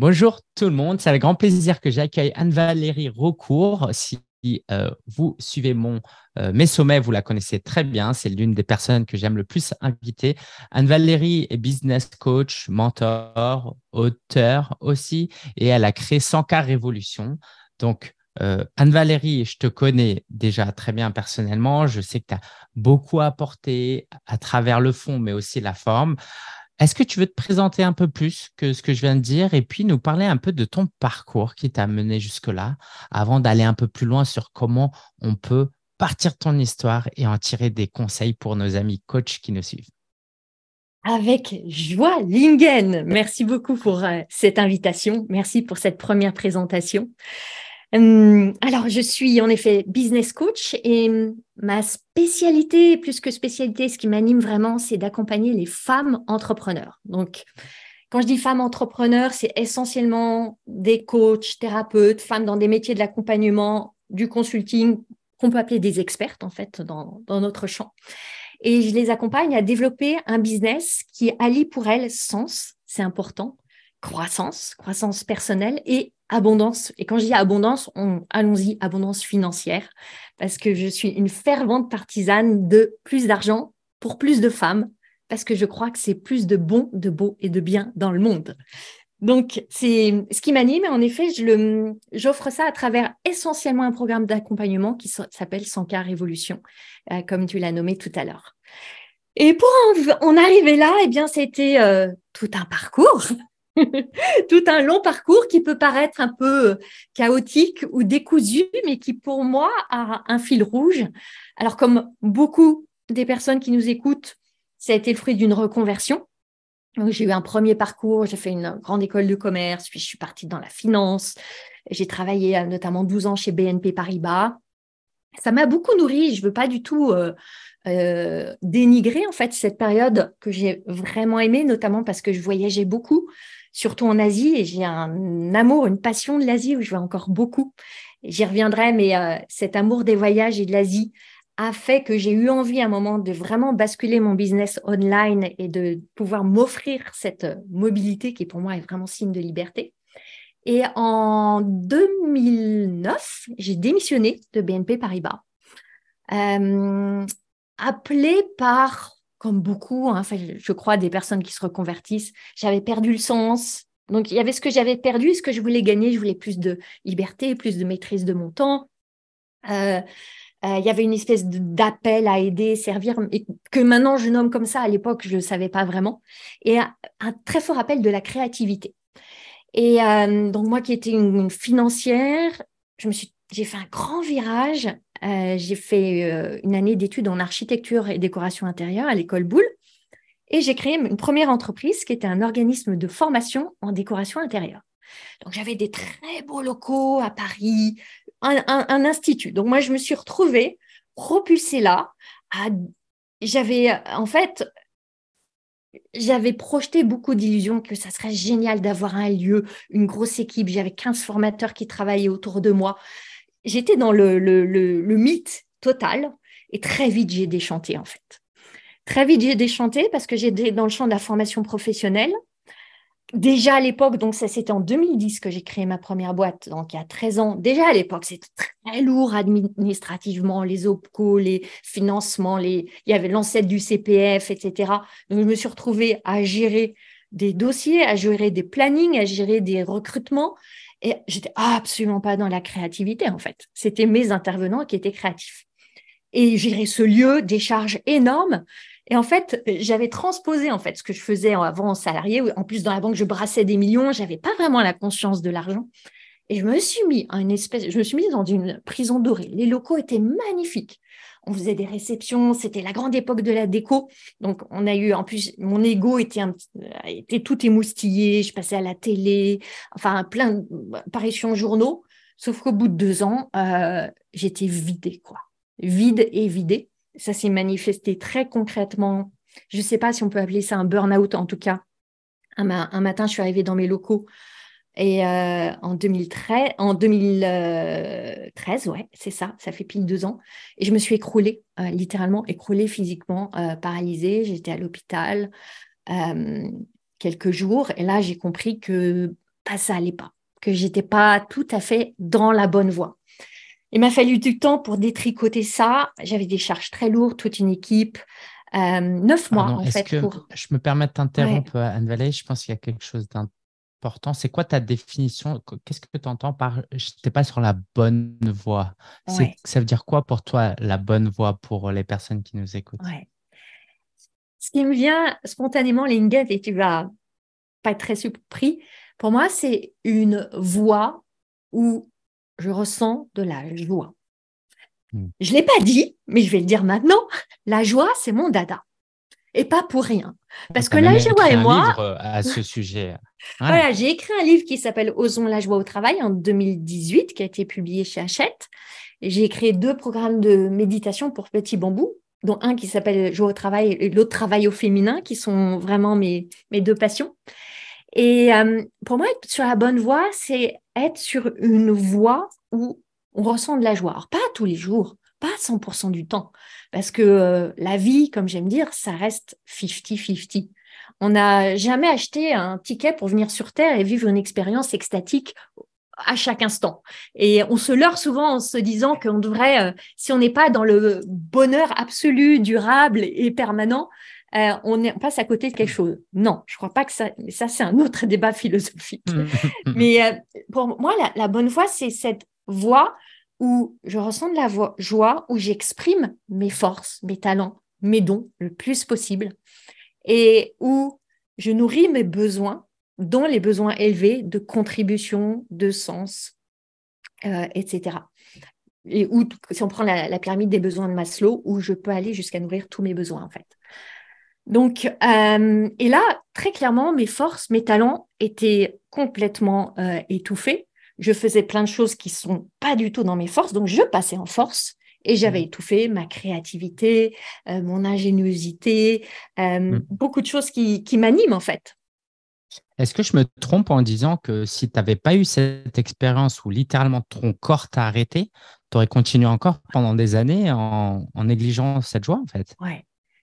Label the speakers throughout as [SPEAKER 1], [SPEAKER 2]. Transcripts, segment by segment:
[SPEAKER 1] Bonjour tout le monde, c'est avec grand plaisir que j'accueille Anne-Valérie Recourt. Si euh, vous suivez mon, euh, mes sommets, vous la connaissez très bien. C'est l'une des personnes que j'aime le plus inviter. Anne-Valérie est business coach, mentor, auteur aussi, et elle a créé 100K Révolution. Donc, euh, Anne-Valérie, je te connais déjà très bien personnellement. Je sais que tu as beaucoup apporté à travers le fond, mais aussi la forme. Est-ce que tu veux te présenter un peu plus que ce que je viens de dire et puis nous parler un peu de ton parcours qui t'a mené jusque-là avant d'aller un peu plus loin sur comment on peut partir de ton histoire et en tirer des conseils pour nos amis coachs qui nous suivent
[SPEAKER 2] avec joie, Lingen. Merci beaucoup pour euh, cette invitation. Merci pour cette première présentation. Hum, alors, je suis en effet business coach et hum, ma spécialité, plus que spécialité, ce qui m'anime vraiment, c'est d'accompagner les femmes entrepreneurs. Donc, quand je dis femmes entrepreneurs, c'est essentiellement des coachs, thérapeutes, femmes dans des métiers de l'accompagnement, du consulting, qu'on peut appeler des expertes en fait dans, dans notre champ. Et je les accompagne à développer un business qui allie pour elles sens, c'est important, croissance, croissance personnelle et abondance. Et quand je dis abondance, on, allons-y, abondance financière, parce que je suis une fervente partisane de plus d'argent pour plus de femmes, parce que je crois que c'est plus de bon, de beau et de bien dans le monde. Donc, c'est ce qui m'anime. Et en effet, je j'offre ça à travers essentiellement un programme d'accompagnement qui s'appelle Sankar Révolution, euh, comme tu l'as nommé tout à l'heure. Et pour en, arriver là, eh bien, c'était euh, tout un parcours. tout un long parcours qui peut paraître un peu euh, chaotique ou décousu, mais qui pour moi a un fil rouge. Alors comme beaucoup des personnes qui nous écoutent, ça a été le fruit d'une reconversion. J'ai eu un premier parcours, j'ai fait une grande école de commerce, puis je suis partie dans la finance. J'ai travaillé euh, notamment 12 ans chez BNP Paribas. Ça m'a beaucoup nourri, je ne veux pas du tout euh, dénigrer en fait cette période que j'ai vraiment aimée, notamment parce que je voyageais beaucoup, surtout en Asie. Et j'ai un amour, une passion de l'Asie où je vais encore beaucoup. J'y reviendrai, mais euh, cet amour des voyages et de l'Asie a fait que j'ai eu envie à un moment de vraiment basculer mon business online et de pouvoir m'offrir cette euh, mobilité qui pour moi est vraiment signe de liberté. Et en 2009, j'ai démissionné de BNP Paribas, euh, Appelé par comme beaucoup, hein, je crois, des personnes qui se reconvertissent, j'avais perdu le sens. Donc, il y avait ce que j'avais perdu, ce que je voulais gagner. Je voulais plus de liberté, plus de maîtrise de mon temps. Euh, euh, il y avait une espèce d'appel à aider, servir, que maintenant je nomme comme ça. À l'époque, je ne savais pas vraiment. Et un, très fort appel de la créativité. Et euh, donc, moi qui étais une, financière, j'ai fait un grand virage euh, j'ai fait euh, une année d'études en architecture et décoration intérieure à l'école Boulle. Et j'ai créé une première entreprise qui était un organisme de formation en décoration intérieure. Donc j'avais des très beaux locaux à Paris, un, institut. Donc moi, je me suis retrouvée propulsée là. J'avais en fait, j'avais projeté beaucoup d'illusions que ça serait génial d'avoir un lieu, une grosse équipe. J'avais 15 formateurs qui travaillaient autour de moi j'étais dans le, mythe total et très vite j'ai déchanté en fait. Très vite j'ai déchanté parce que j'étais dans le champ de la formation professionnelle. Déjà à l'époque, donc ça c'était en 2010 que j'ai créé ma première boîte, donc il y a 13 ans. Déjà à l'époque, c'était très lourd administrativement, les OPCO, les financements, les... il y avait l'ancêtre du CPF, etc. Donc je me suis retrouvée à gérer des dossiers, à gérer des plannings, à gérer des recrutements, et j'étais absolument pas dans la créativité, en fait. C'était mes intervenants qui étaient créatifs. Et gérer ce lieu, des charges énormes. Et en fait, j'avais transposé en fait ce que je faisais avant en salarié. En plus, dans la banque, je brassais des millions. J'avais pas vraiment la conscience de l'argent. Et je me suis mis une espèce, je me suis mise dans une prison dorée. Les locaux étaient magnifiques on faisait des réceptions, c'était la grande époque de la déco. Donc on a eu, en plus, mon ego était, euh, tout émoustillé, je passais à la télé, enfin plein d'apparitions journaux. Sauf qu'au bout de deux ans, euh, j'étais vidée, quoi. Vide et vidée. Ça s'est manifesté très concrètement. Je ne sais pas si on peut appeler ça un burn-out, en tout cas. Un, un matin, je suis arrivée dans mes locaux. Et euh, en, 2013, en 2013, ouais, c'est ça, ça fait pile deux ans. Et je me suis écroulée, euh, littéralement écroulée physiquement, euh, paralysée. J'étais à l'hôpital quelques jours. Et là, j'ai compris que bah, ça allait pas, que j'étais pas tout à fait dans la bonne voie. Il m'a fallu du temps pour détricoter ça. J'avais des charges très lourdes, toute une équipe. neuf mois, en fait. Que
[SPEAKER 1] Je me permets de t'interrompre, Anne-Vallée. Je pense qu'il y a quelque chose d'un c'est quoi ta définition Qu'est-ce que tu entends par « je pas sur la bonne voie Ça veut dire quoi pour toi, la bonne voie pour euh, les personnes qui nous écoutent
[SPEAKER 2] Ce qui me vient spontanément, Lingette, et tu vas pas être très surpris, pour moi, c'est une voie où je ressens de la joie. Mmh. Je ne l'ai pas dit, mais je vais le dire maintenant. La joie, c'est mon dada et pas pour rien. Parce que la joie et moi. Livre euh, à ce
[SPEAKER 1] sujet. Voilà,
[SPEAKER 2] j'ai écrit un livre qui s'appelle Osons la joie au travail en 2018, qui a été publié chez Hachette. J'ai créé deux programmes de méditation pour Petit Bambou, dont un qui s'appelle Joie au travail et l'autre Travail au féminin, qui sont vraiment mes, mes deux passions. Et euh, pour moi, être sur la bonne voie, c'est être sur une voie où on ressent de la joie. Alors, pas tous les jours, pas 100% du temps, parce que euh, la vie, comme j'aime dire, ça reste 50-50. On n'a jamais acheté un ticket pour venir sur Terre et vivre une expérience extatique à chaque instant. Et on se leurre souvent en se disant qu'on devrait, euh, si on n'est pas dans le bonheur absolu, durable et permanent, euh, on, passe à côté de quelque chose. Non, je crois pas que ça. Ça, c'est un autre débat philosophique. Mm. Mais pour moi, la, la bonne voie, c'est cette voie où je ressens de la joie, où j'exprime mes forces, mes talents, mes dons le plus possible, et où je nourris mes besoins dont les besoins élevés de contribution, de sens, euh, etc. Et où, si on prend la, pyramide des besoins de Maslow, où je peux aller jusqu'à nourrir tous mes besoins, en fait. Donc, euh, et là, très clairement, mes forces, mes talents étaient complètement euh, étouffés je faisais plein de choses qui sont pas du tout dans mes forces, donc je passais en force et j'avais mmh. étouffé ma créativité, euh, mon ingéniosité, euh, mmh. beaucoup de choses qui, m'animent en fait.
[SPEAKER 1] Est-ce que je me trompe en disant que si tu n'avais pas eu cette expérience où littéralement ton corps t'a arrêté, tu aurais continué encore pendant des années en, en négligeant cette joie en fait
[SPEAKER 2] Oui,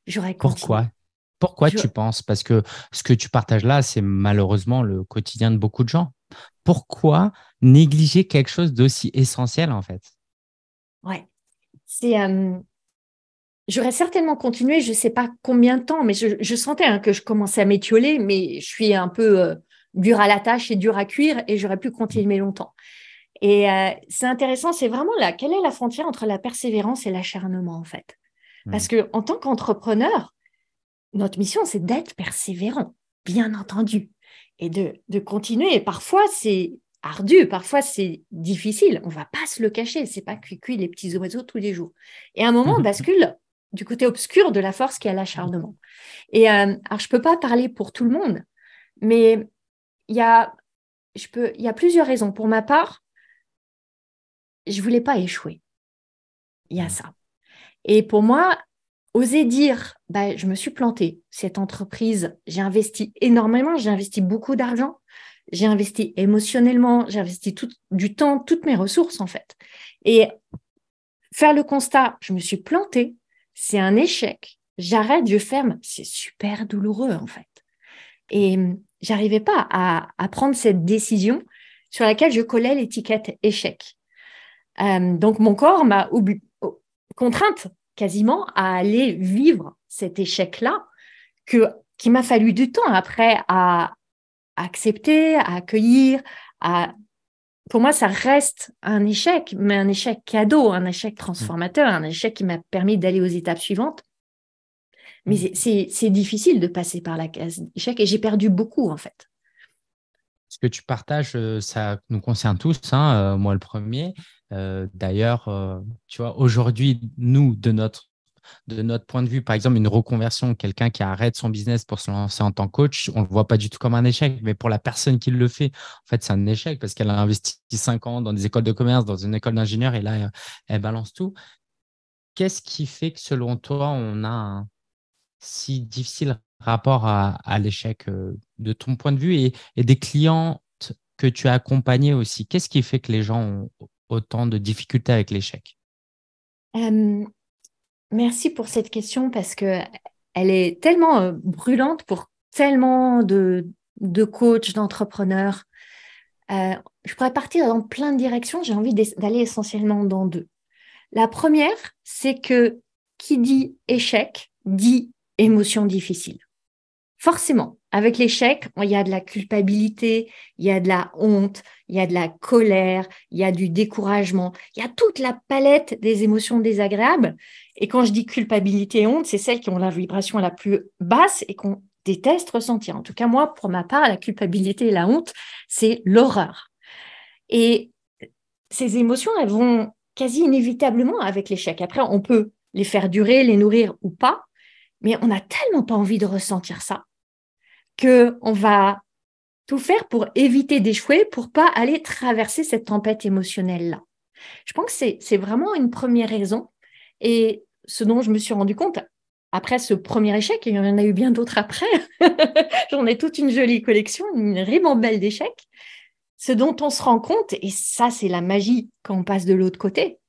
[SPEAKER 2] j'aurais continué. Pourquoi
[SPEAKER 1] Pourquoi tu penses Parce que ce que tu partages là, c'est malheureusement le quotidien de beaucoup de gens pourquoi négliger quelque chose d'aussi essentiel en fait
[SPEAKER 2] Ouais, c'est. Euh, j'aurais certainement continué, je ne sais pas combien de temps, mais je, sentais hein, que je commençais à m'étioler, mais je suis un peu dur euh, dure à la tâche et dure à cuire et j'aurais pu continuer longtemps. Et euh, c'est intéressant, c'est vraiment là, quelle est la frontière entre la persévérance et l'acharnement en fait mmh. Parce que en tant qu'entrepreneur, notre mission, c'est d'être persévérant, bien entendu et de, continuer. Et parfois, c'est ardu, parfois c'est difficile, on va pas se le cacher, c'est pas cuicui les petits oiseaux tous les jours. Et à un moment, on bascule du côté obscur de la force qui est l'acharnement. Et euh, alors, je peux pas parler pour tout le monde, mais il y a, je peux, il y a plusieurs raisons. Pour ma part, je voulais pas échouer. Il y a mmh. ça. Et pour moi, Oser dire, bah, je me suis plantée, cette entreprise, j'ai investi énormément, j'ai investi beaucoup d'argent, j'ai investi émotionnellement, j'ai investi tout, du temps, toutes mes ressources en fait. Et faire le constat, je me suis plantée, c'est un échec, j'arrête, je ferme, c'est super douloureux en fait. Et hum, j'arrivais pas à, prendre cette décision sur laquelle je collais l'étiquette échec. Hum, donc mon corps m'a contrainte quasiment à aller vivre cet échec-là que qu'il m'a fallu du temps après à, accepter, à accueillir, pour moi, ça reste un échec, mais un échec cadeau, un échec mmh. transformateur, un échec qui m'a permis d'aller aux étapes suivantes. Mais mmh. c'est difficile de passer par la case échec et j'ai perdu beaucoup en fait
[SPEAKER 1] ce que tu partages, euh, ça nous concerne tous, hein, euh, moi le premier. Euh, d'ailleurs, tu vois, aujourd'hui, nous, de notre, de notre point de vue, par exemple, une reconversion, quelqu'un qui arrête son business pour se lancer en tant que coach, on ne le voit pas du tout comme un échec, mais pour la personne qui le fait, en fait, c'est un échec parce qu'elle a investi cinq ans dans des écoles de commerce, dans une école d'ingénieur, et là, elle, balance tout. Qu'est-ce qui fait que, selon toi, on a un si difficile rapport à l'échec de ton point de vue et, des clientes que tu as accompagnées aussi Qu'est-ce qui fait que les gens ont autant de difficultés avec l'échec
[SPEAKER 2] Merci pour cette question parce que elle est tellement euh, brûlante pour tellement de, coachs, d'entrepreneurs. Euh, je pourrais partir dans plein de directions. J'ai envie d'aller essentiellement dans deux. La première, c'est que qui dit échec dit émotion difficile. Forcément, avec l'échec, il y a de la culpabilité, il y a de la honte, il y a de la colère, il y a du découragement, il y a toute la palette des émotions désagréables. Et quand je dis culpabilité et honte, c'est celles qui ont la vibration la plus basse et qu'on déteste ressentir. En tout cas, moi, pour ma part, la culpabilité et la honte, c'est l'horreur. Et ces émotions, elles vont quasi inévitablement avec l'échec. Après, on peut les faire durer, les nourrir ou pas, mais on n'a tellement pas envie de ressentir ça on va tout faire pour éviter d'échouer, pour pas aller traverser cette tempête émotionnelle-là. Je pense que c'est vraiment une première raison. Et ce dont je me suis rendu compte après ce premier échec, et il y en a eu bien d'autres après, j'en ai toute une jolie collection, une belle d'échecs, ce dont on se rend compte, et ça c'est la magie quand on passe de l'autre côté,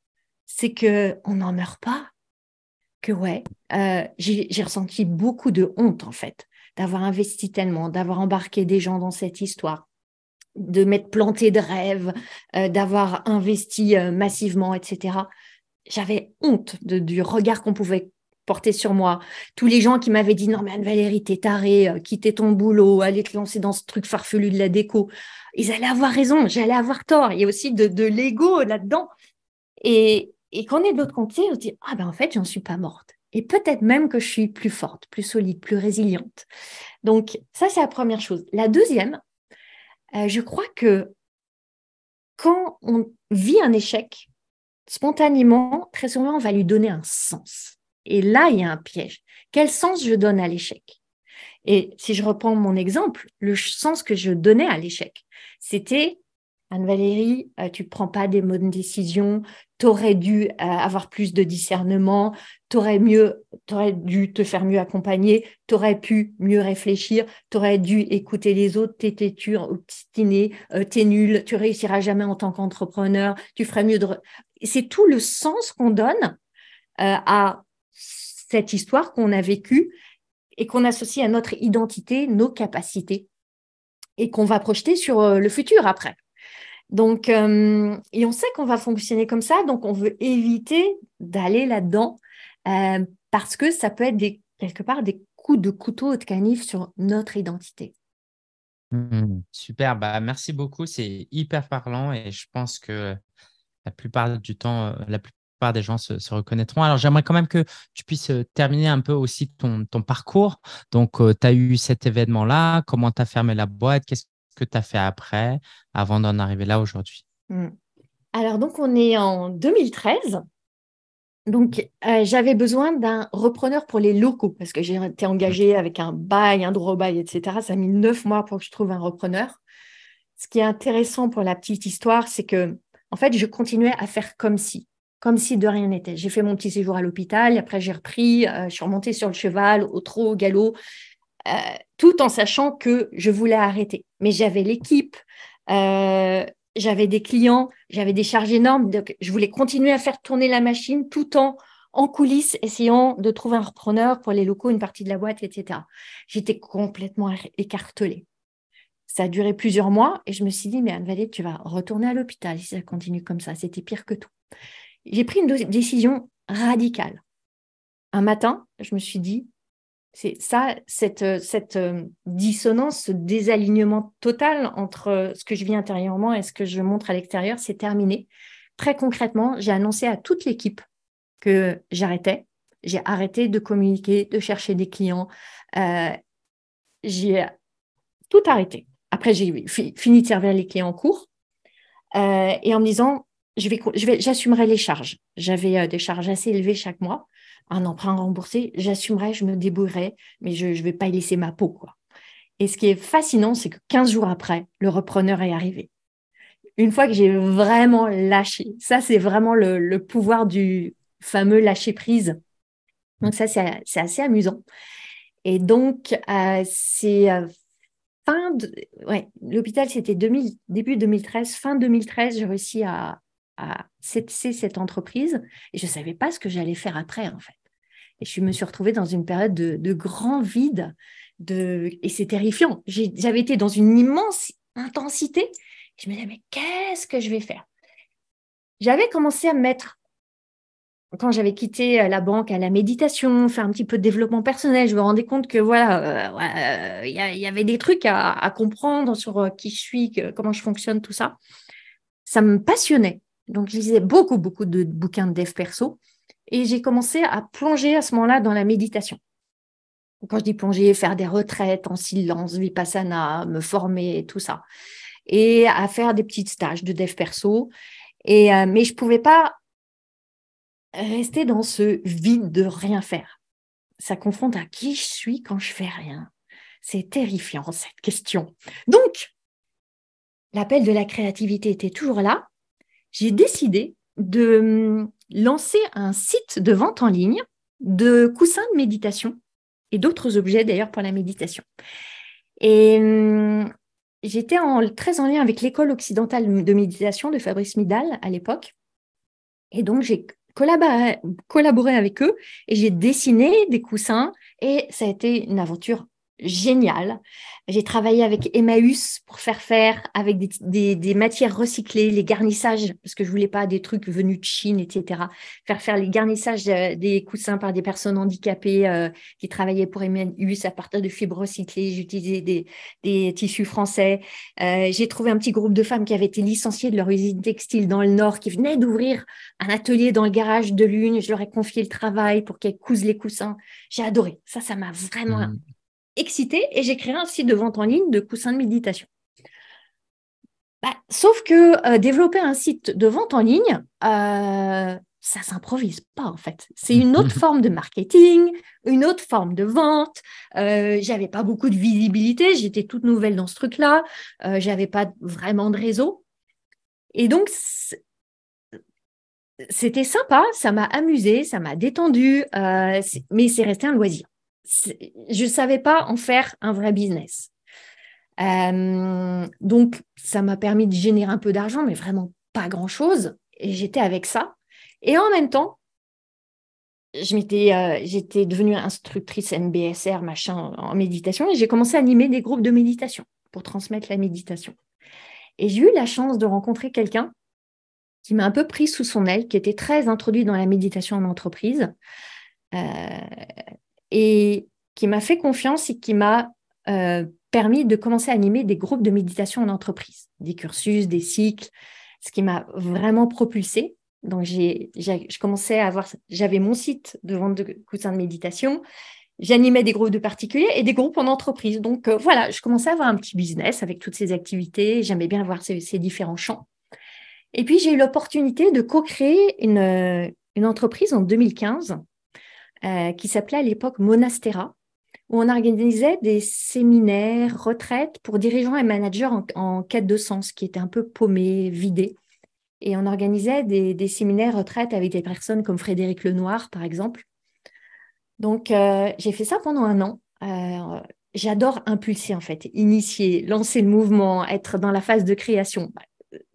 [SPEAKER 2] c'est que on n'en meurt pas. Que ouais, euh, j'ai ressenti beaucoup de honte en fait d'avoir investi tellement, d'avoir embarqué des gens dans cette histoire, de m'être planté de rêve, euh, d'avoir investi euh, massivement, etc. J'avais honte du regard qu'on pouvait porter sur moi. Tous les gens qui m'avaient dit non mais Anne Valérie t'es tarée, euh, ton boulot, allez te lancer dans ce truc farfelu de la déco. Ils allaient avoir raison, j'allais avoir tort. Il y a aussi de, l'ego là-dedans. Et, et quand on est de l'autre côté, on se dit ah ben en fait j'en suis pas morte et peut-être même que je suis plus forte, plus solide, plus résiliente. Donc ça, c'est la première chose. La deuxième, euh, je crois que quand on vit un échec, spontanément, très souvent, on va lui donner un sens. Et là, il y a un piège. Quel sens je donne à l'échec Et si je reprends mon exemple, le sens que je donnais à l'échec, c'était Anne-Valérie, euh, tu ne prends pas des bonnes décisions, t'aurais dû euh, avoir plus de discernement, t'aurais mieux, t'aurais dû te faire mieux accompagner, t'aurais pu mieux réfléchir, t'aurais dû écouter les autres, t'es têtu, obstiné, euh, t'es nul, tu réussiras jamais en tant qu'entrepreneur, tu ferais mieux de. C'est tout le sens qu'on donne euh, à cette histoire qu'on a vécue et qu'on associe à notre identité, nos capacités, et qu'on va projeter sur le futur après. Donc, euh, et on sait qu'on va fonctionner comme ça, donc on veut éviter d'aller là-dedans euh, parce que ça peut être quelque part des coups de couteau de canif sur notre identité.
[SPEAKER 1] Hmm, super, bah, merci beaucoup, c'est hyper parlant et je pense que la plupart du temps, euh, la plupart des gens se, reconnaîtront. Alors j'aimerais quand même que tu puisses terminer un peu aussi ton, parcours. Donc, tu as eu cet événement-là, comment tu as fermé la boîte, que tu as fait après, avant d'en arriver là aujourd'hui
[SPEAKER 2] hmm. Alors, donc, on est en 2013. Donc, euh, j'avais besoin d'un repreneur pour les locaux parce que j'ai été engagée avec un bail, un droit bail, etc. Ça a mis neuf mois pour que je trouve un repreneur. Ce qui est intéressant pour la petite histoire, c'est que, en fait, je continuais à faire comme si, comme si de rien n'était. J'ai fait mon petit séjour à l'hôpital, après j'ai repris, euh, je suis remontée sur le cheval, au trot, au galop, euh, tout en sachant que je voulais arrêter. Mais j'avais l'équipe, euh, j'avais des clients, j'avais des charges énormes. Donc, je voulais continuer à faire tourner la machine tout en en coulisses, essayant de trouver un repreneur pour les locaux, une partie de la boîte, etc. J'étais complètement écartelée. Ça a duré plusieurs mois et je me suis dit, mais Anne-Valée, tu vas retourner à l'hôpital si ça continue comme ça. C'était pire que tout. J'ai pris une décision radicale. Un matin, je me suis dit, c'est ça, cette, euh, euh, dissonance, ce désalignement total entre euh, ce que je vis intérieurement et ce que je montre à l'extérieur, c'est terminé. Très concrètement, j'ai annoncé à toute l'équipe que j'arrêtais. J'ai arrêté de communiquer, de chercher des clients. j'ai tout arrêté. Après, j'ai fini de servir les clients en cours et en me disant, j'assumerai les charges. J'avais des charges assez élevées chaque mois un emprunt remboursé, j'assumerai, je me débrouillerai, mais je ne vais pas y laisser ma peau. Quoi. Et ce qui est fascinant, c'est que 15 jours après, le repreneur est arrivé. Une fois que j'ai vraiment lâché, ça c'est vraiment le, pouvoir du fameux lâcher prise. Donc ça c'est assez amusant. Et donc euh, c'est euh, fin de, ouais, l'hôpital c'était début 2013, fin 2013, j'ai réussi à, à cesser cette entreprise et je ne savais pas ce que j'allais faire après en fait. Et je me suis retrouvée dans une période de, de grand vide. De... Et c'est terrifiant. J'avais été dans une immense intensité. Je me disais, mais qu'est-ce que je vais faire J'avais commencé à mettre, quand j'avais quitté euh, la banque, à la méditation, faire un petit peu de développement personnel. Je me rendais compte que voilà, euh, euh, il y, avait des trucs à, comprendre sur qui je suis, comment je fonctionne, tout ça. Ça me passionnait. Donc, je lisais beaucoup, beaucoup de bouquins de dev perso. Et j'ai commencé à plonger à ce moment-là dans la méditation. Quand je dis plonger, faire des retraites en silence, vipassana, me former, tout ça. Et à faire des petites stages de dev perso. Et, euh, mais je ne pouvais pas rester dans ce vide de rien faire. Ça confronte à qui je suis quand je fais rien. C'est terrifiant cette question. Donc, l'appel de la créativité était toujours là. J'ai décidé de hum, lancer un site de vente en ligne de coussins de méditation et d'autres objets d'ailleurs pour la méditation. Et hum, j'étais très en lien avec l'école occidentale de méditation de Fabrice Midal à l'époque. Et donc j'ai collaboré, collaboré avec eux et j'ai dessiné des coussins et ça a été une aventure génial. J'ai travaillé avec Emmaüs pour faire faire avec des, matières recyclées, les garnissages, parce que je voulais pas des trucs venus de Chine, etc. Faire faire les garnissages euh, des coussins par des personnes handicapées euh, qui travaillaient pour Emmaüs à partir de fibres recyclées. J'utilisais des, tissus français. Euh, j'ai trouvé un petit groupe de femmes qui avaient été licenciées de leur usine textile dans le Nord, qui venaient d'ouvrir un atelier dans le garage de l'une. Je leur ai confié le travail pour qu'elles cousent les coussins. J'ai adoré. Ça, ça m'a vraiment mmh excité et j'ai créé un site de vente en ligne de coussins de méditation. Bah, sauf que euh, développer un site de vente en ligne, ça euh, ça s'improvise pas en fait. C'est une autre forme de marketing, une autre forme de vente. Euh, j'avais pas beaucoup de visibilité, j'étais toute nouvelle dans ce truc-là, Je j'avais pas vraiment de réseau. Et donc c'était sympa, ça m'a amusé, ça m'a détendu, mais c'est resté un loisir je ne savais pas en faire un vrai business. Euh, donc, ça m'a permis de générer un peu d'argent, mais vraiment pas grand-chose. Et j'étais avec ça. Et en même temps, euh, j'étais devenue instructrice MBSR, machin, en méditation, et j'ai commencé à animer des groupes de méditation pour transmettre la méditation. Et j'ai eu la chance de rencontrer quelqu'un qui m'a un peu pris sous son aile, qui était très introduit dans la méditation en entreprise, euh, et qui m'a fait confiance et qui m'a euh, permis de commencer à animer des groupes de méditation en entreprise, des cursus, des cycles, ce qui m'a vraiment propulsé. Donc, j'ai, je commençais à avoir, j'avais mon site de vente de coussins de méditation, j'animais des groupes de particuliers et des groupes en entreprise. Donc, euh, voilà, je commençais à avoir un petit business avec toutes ces activités, j'aimais bien voir ces, différents champs. Et puis, j'ai eu l'opportunité de co-créer une euh, entreprise en 2015 euh, qui s'appelait à l'époque Monastera, où on organisait des séminaires, retraites pour dirigeants et managers en, quête de sens, qui étaient un peu paumés, vidés. Et on organisait des, séminaires, retraites avec des personnes comme Frédéric Lenoir, par exemple. Donc, euh, j'ai fait ça pendant un an. Euh, j'adore impulser, en fait, initier, lancer le mouvement, être dans la phase de création. Bah,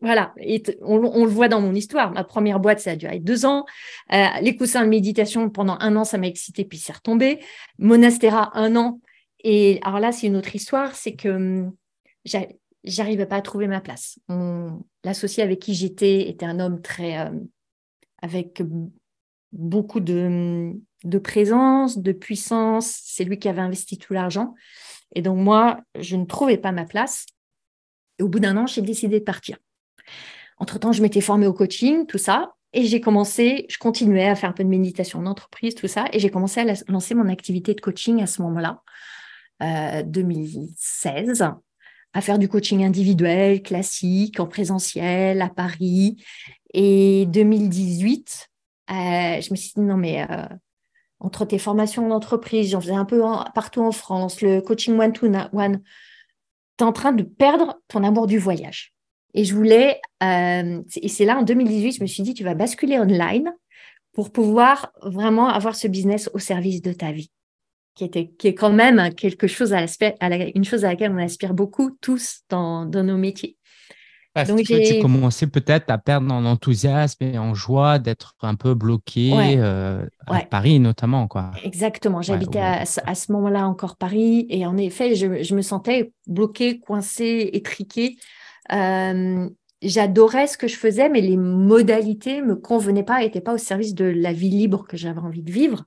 [SPEAKER 2] voilà, et on, le voit dans mon histoire. Ma première boîte, ça a duré deux ans. Euh, les coussins de méditation, pendant un an, ça m'a excité, puis c'est retombé. Monastera, un an. Et alors là, c'est une autre histoire, c'est que hum, j'arrivais pas à trouver ma place. L'associé avec qui j'étais était un homme très. Hum, avec beaucoup hum, de présence, de puissance. C'est lui qui avait investi tout l'argent. Et donc, moi, je ne trouvais pas ma place. Et au bout d'un an, j'ai décidé de partir. Entre-temps, je m'étais formée au coaching, tout ça. Et j'ai commencé, je continuais à faire un peu de méditation en entreprise, tout ça. Et j'ai commencé à lancer mon activité de coaching à ce moment-là, 2016, euh, à faire du coaching individuel, classique, en présentiel, à Paris. Et 2018, euh, je me suis dit, non, mais euh, entre tes formations en entreprise, j'en faisais un peu partout en France, le coaching one-to-one, tu es en train de perdre ton amour du voyage. Et je voulais, euh, et c'est là en 2018, je me suis dit, tu vas basculer online pour pouvoir vraiment avoir ce business au service de ta vie, qui, était, qui est quand même quelque chose à, à la, une chose à laquelle on aspire beaucoup tous dans, dans nos métiers.
[SPEAKER 1] Parce Donc, que tu commençais peut-être à perdre en enthousiasme et en joie d'être un peu bloqué euh, à Paris notamment. Quoi.
[SPEAKER 2] Exactement, j'habitais à, ce moment-là encore Paris et en effet, je, me sentais bloquée, coincée, étriquée. Euh, j'adorais ce que je faisais, mais les modalités ne me convenaient pas, n'étaient pas au service de la vie libre que j'avais envie de vivre.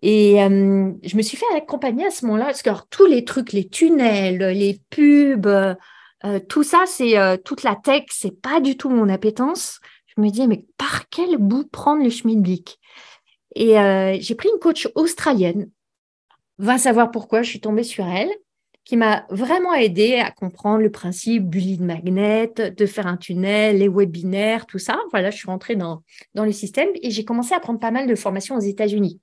[SPEAKER 2] Et euh, je me suis fait accompagner à ce moment-là, parce que tous les trucs, les tunnels, les pubs, euh, tout ça, c'est euh, toute la tech, c'est pas du tout mon appétence. Je me disais, mais par quel bout prendre le schmilblick Et euh, j'ai pris une coach australienne. Va savoir pourquoi je suis tombée sur elle, qui m'a vraiment aidée à comprendre le principe du magnet, de faire un tunnel, les webinaires, tout ça. Voilà, je suis rentrée dans, dans le système et j'ai commencé à prendre pas mal de formations aux États-Unis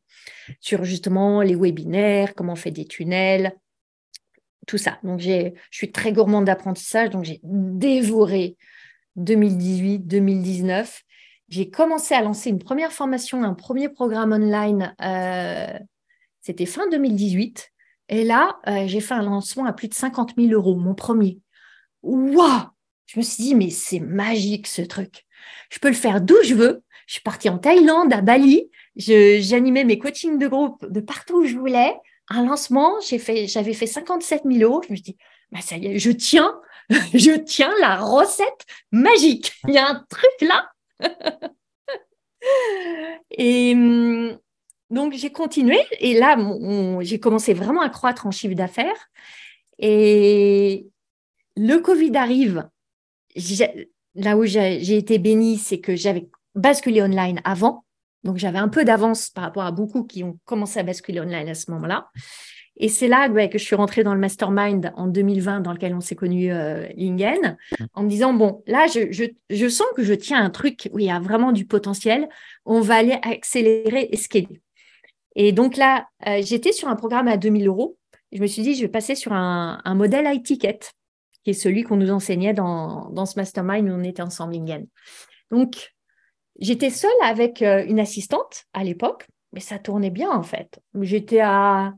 [SPEAKER 2] sur justement les webinaires, comment on fait des tunnels, ça. Donc, je suis très gourmande d'apprentissage, donc j'ai dévoré 2018, 2019. J'ai commencé à lancer une première formation, un premier programme online. Euh, c'était fin 2018. Et là, euh, j'ai fait un lancement à plus de 50 000 euros, mon premier. Waouh Je me suis dit, mais c'est magique ce truc. Je peux le faire d'où je veux. Je suis partie en Thaïlande, à Bali. J'animais mes coachings de groupe de partout où je voulais un lancement, j'ai fait, j'avais fait 57 000 euros. Je me dis, bah ça y est, je tiens, je tiens la recette magique. Il y a un truc là. et hum, donc j'ai continué et là j'ai commencé vraiment à croître en chiffre d'affaires et le Covid arrive. Là où j'ai été bénie, c'est que j'avais basculé online avant donc j'avais un peu d'avance par rapport à beaucoup qui ont commencé à basculer online à ce moment-là. Et c'est là que je suis rentrée dans le mastermind en 2020 dans lequel on s'est connu euh, Lingen, mmh. en me disant, bon, là, je, je, je, sens que je tiens un truc où il y a vraiment du potentiel, on va aller accélérer et scaler. Et donc là, euh, j'étais sur un programme à 2000 euros. Je me suis dit, je vais passer sur un, un modèle à étiquette, qui est celui qu'on nous enseignait dans, dans, ce mastermind où on était ensemble Lingen. Donc, J'étais seule avec euh, une assistante à l'époque, mais ça tournait bien en fait. J'étais à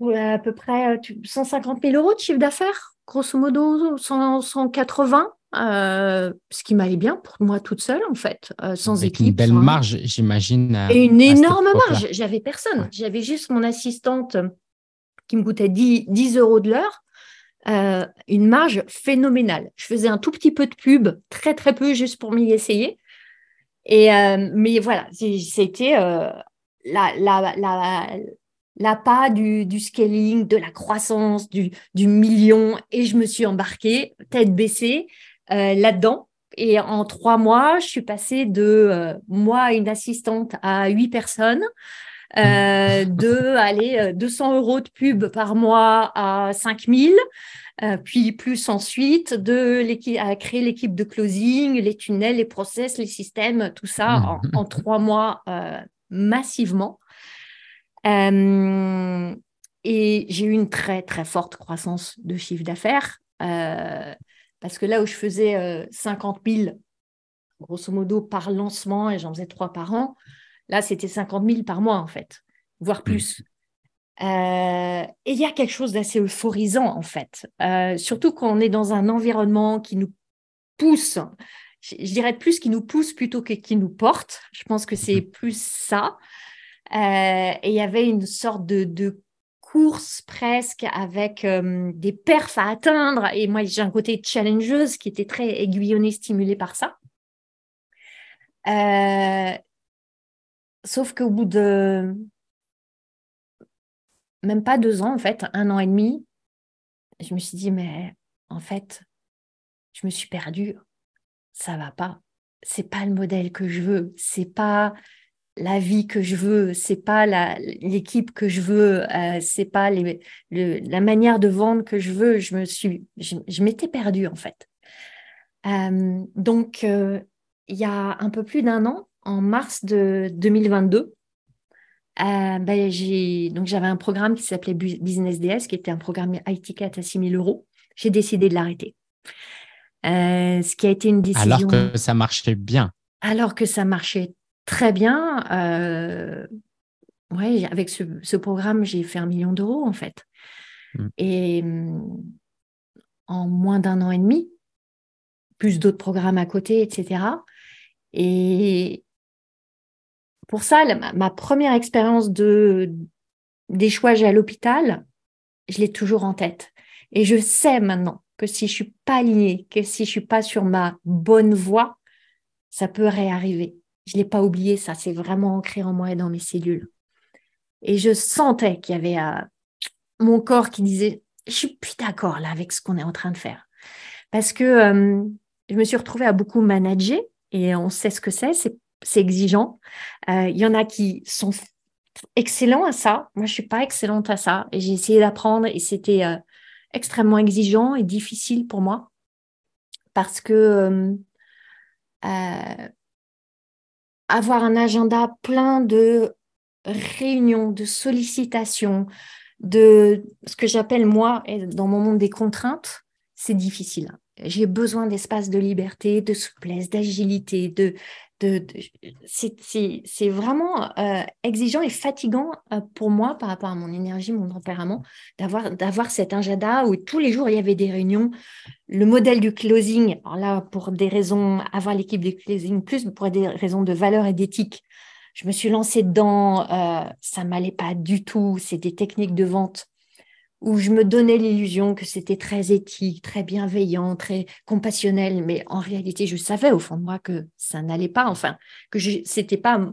[SPEAKER 2] à peu près 150 euh, 000 euros de chiffre d'affaires, grosso modo 180. Euh, ce qui m'allait bien pour moi toute seule en fait, sans sans Avec Une belle marge,
[SPEAKER 1] j'imagine. Et
[SPEAKER 2] une énorme marge. J'avais personne. J'avais juste mon assistante qui me coûtait 10 euros de l'heure euh, une marge phénoménale. Je faisais un tout petit peu de pub, très très peu, juste pour m'y essayer. Et, euh, mais voilà, c'était euh, la, la, pas du, scaling, de la croissance, du, du, million. Et je me suis embarquée, tête baissée, là-dedans. Et en trois mois, je suis passée de moi, une assistante, à huit personnes, euh, de aller 200 euh, euros de pub par mois à 5000, euh, puis plus ensuite de à créer l'équipe de closing, les tunnels, les process, les systèmes, tout ça en, mhm. trois mois massivement. et j'ai eu une très très forte croissance de chiffre d'affaires parce que là où je faisais 50 000 grosso modo par lancement et j'en faisais trois par an, Là, c'était 50 000 par mois, en fait, voire plus. Euh, et il y a quelque chose d'assez euphorisant, en fait, euh, surtout quand on est dans un environnement qui nous pousse, je, dirais plus qui nous pousse plutôt que qui nous porte. Je pense que c'est mhm. plus ça. Euh, et il y avait une sorte de, de course presque avec des perfs à atteindre. Et moi, j'ai un côté challengeuse qui était très aiguillonné, stimulé par ça. Euh, Sauf qu'au bout de même pas deux ans, en fait, un an et demi, je me suis dit, mais en fait, je me suis perdue. Ça va pas. C'est pas le modèle que je veux. C'est pas la vie que je veux. C'est pas l'équipe que je veux. Euh, c'est pas la manière de vendre que je veux. Je me suis, je, m'étais perdue en fait. Euh, donc, euh, il y a un peu plus d'un an, en mars de 2022. Euh, ben, j'avais un programme qui s'appelait Business DS, qui était un programme ITCAT à 6 000 euros. J'ai décidé de l'arrêter. Euh, ce qui a été une décision. Alors que
[SPEAKER 1] ça marchait bien.
[SPEAKER 2] Alors que ça marchait très bien. Euh, ouais, avec ce, programme, j'ai fait un million d'euros en fait. Hmm. Et en moins d'un an et demi, plus d'autres programmes à côté, etc. Et, pour ça, ma première expérience de d'échouage à l'hôpital, je l'ai toujours en tête. Et je sais maintenant que si je suis pas alignée, que si je suis pas sur ma bonne voie, ça peut réarriver. Je l'ai pas oublié, ça, c'est vraiment ancré en moi et dans mes cellules. Et je sentais qu'il y avait euh, mon corps qui disait, je suis plus d'accord là avec ce qu'on est en train de faire. Parce que euh, je me suis retrouvée à beaucoup manager et on sait ce que c'est c'est exigeant. Il euh, y en a qui sont excellents à ça. Moi, je suis pas excellente à ça. j'ai essayé d'apprendre et c'était euh, extrêmement exigeant et difficile pour moi parce que euh, avoir un agenda plein de réunions, de sollicitations, de ce que j'appelle moi, dans mon monde des contraintes, c'est difficile. J'ai besoin d'espace de liberté, de souplesse, d'agilité, de c'est vraiment euh, exigeant et fatigant euh, pour moi par rapport à mon énergie, mon tempérament, d'avoir d'avoir cet agenda où tous les jours il y avait des réunions. Le modèle du closing, alors là pour des raisons, avoir l'équipe du closing plus pour des raisons de valeur et d'éthique. Je me suis lancée dedans, ça euh, ça m'allait pas du tout. C'est des techniques de vente où je me donnais l'illusion que c'était très éthique, très bienveillant, très compassionnel, mais en réalité, je savais au fond de moi que ça n'allait pas, enfin, que c'était pas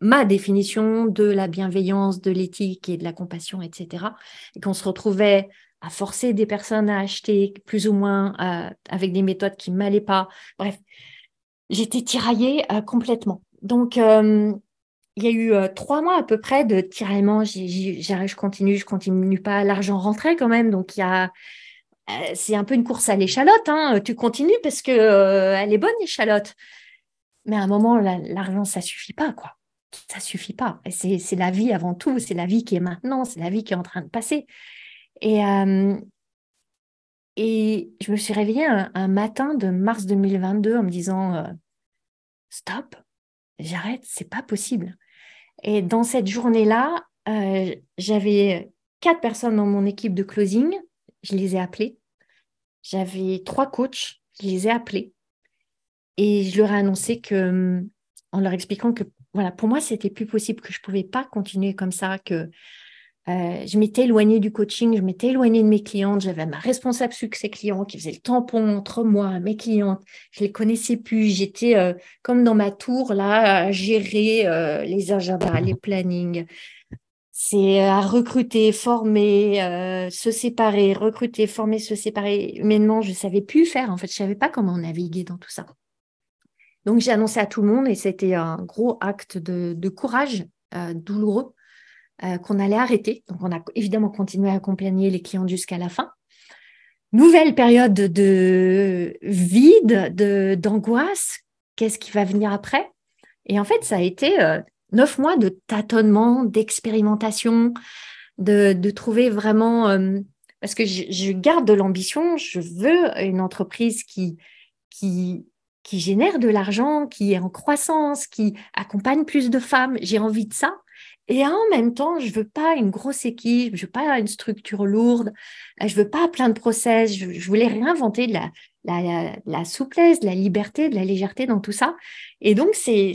[SPEAKER 2] ma définition de la bienveillance, de l'éthique et de la compassion, etc. Et qu'on se retrouvait à forcer des personnes à acheter plus ou moins euh, avec des méthodes qui ne m'allaient pas. Bref, j'étais tiraillée euh, complètement. Donc, euh, il y a eu euh, trois mois à peu près de tiraillement. je continue, je continue pas. L'argent rentrait quand même, donc il y a. Euh, c'est un peu une course à l'échalote. Hein. Tu continues parce que euh, elle est bonne l'échalote. Mais à un moment, l'argent, ça ça suffit pas, quoi. Ça suffit pas. C'est la vie avant tout. C'est la vie qui est maintenant. C'est la vie qui est en train de passer. Et, et je me suis réveillée un, matin de mars 2022 en me disant Stop, j'arrête, c'est pas possible. Et dans cette journée-là, euh, j'avais quatre personnes dans mon équipe de closing, je les ai appelées. J'avais trois coachs, je les ai appelés. Et je leur ai annoncé que, en leur expliquant que voilà, pour moi, c'était plus possible, que je ne pouvais pas continuer comme ça, que euh, je m'étais éloignée du coaching, je m'étais éloignée de mes clientes. J'avais ma responsable succès client qui faisait le tampon entre moi, mes clientes. Je les connaissais plus. J'étais euh, comme dans ma tour là, à gérer euh, les agendas, les mhm. plannings. C'est à recruter, former, se séparer, recruter, former, se séparer. Humainement, je savais plus faire. En fait, je savais pas comment naviguer dans tout ça. Donc j'ai annoncé à tout le monde et c'était un gros acte de courage douloureux euh, qu'on allait arrêter. Donc, on a évidemment continué à accompagner les clients jusqu'à la fin. Nouvelle période de vide, d'angoisse. Qu'est-ce qui va venir après Et en fait, ça a été euh, neuf mois de tâtonnement, d'expérimentation, de, trouver vraiment. Euh, parce que je, garde de l'ambition, je veux une entreprise qui, qui, qui génère de l'argent, qui est en croissance, qui accompagne plus de femmes. J'ai envie de ça. Et en même temps, je veux pas une grosse équipe, je veux pas une structure lourde, je veux pas plein de process, je, voulais réinventer de la, la, souplesse, de la liberté, de la légèreté dans tout ça. Et donc, c'est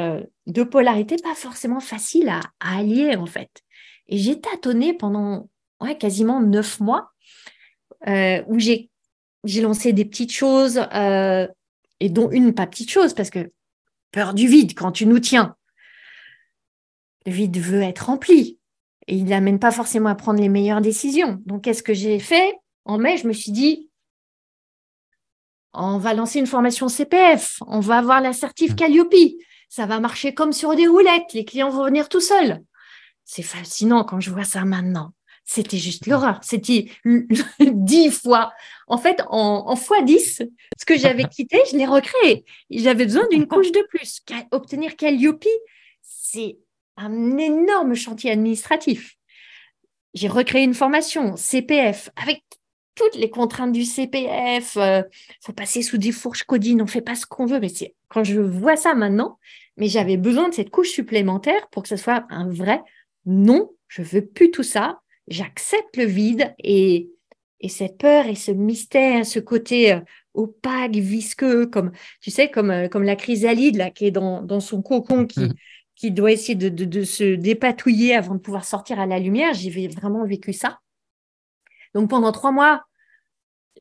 [SPEAKER 2] euh, deux polarités pas forcément faciles à, allier, en fait. Et j'ai tâtonné pendant quasiment neuf mois euh, où j'ai lancé des petites choses, euh, et dont une pas petite chose, parce que peur du vide, quand tu nous tiens, le vide veut être rempli et il n'amène pas forcément à prendre les meilleures décisions. Donc, qu'est-ce que j'ai fait En mai, je me suis dit, on va lancer une formation CPF, on va avoir l'assertif mmh. Calliope, ça va marcher comme sur des roulettes, les clients vont venir tout seuls. C'est fascinant quand je vois ça maintenant. C'était juste l'horreur. C'était dix fois. En fait, en, en fois dix, ce que j'avais quitté, je l'ai recréé. J'avais besoin d'une couche de plus. Obtenir Calliope, c'est un énorme chantier administratif. J'ai recréé une formation CPF avec toutes les contraintes du CPF. Il euh, faut passer sous des fourches codines, on ne fait pas ce qu'on veut. Mais quand je vois ça maintenant, mais j'avais besoin de cette couche supplémentaire pour que ce soit un vrai non. Je ne veux plus tout ça. J'accepte le vide et cette peur et ce mystère, ce côté euh, opaque, visqueux, comme tu sais, comme euh, comme la chrysalide là qui est dans, dans son cocon qui qui doit essayer de, se dépatouiller avant de pouvoir sortir à la lumière. J'ai vraiment vécu ça. Donc pendant trois mois,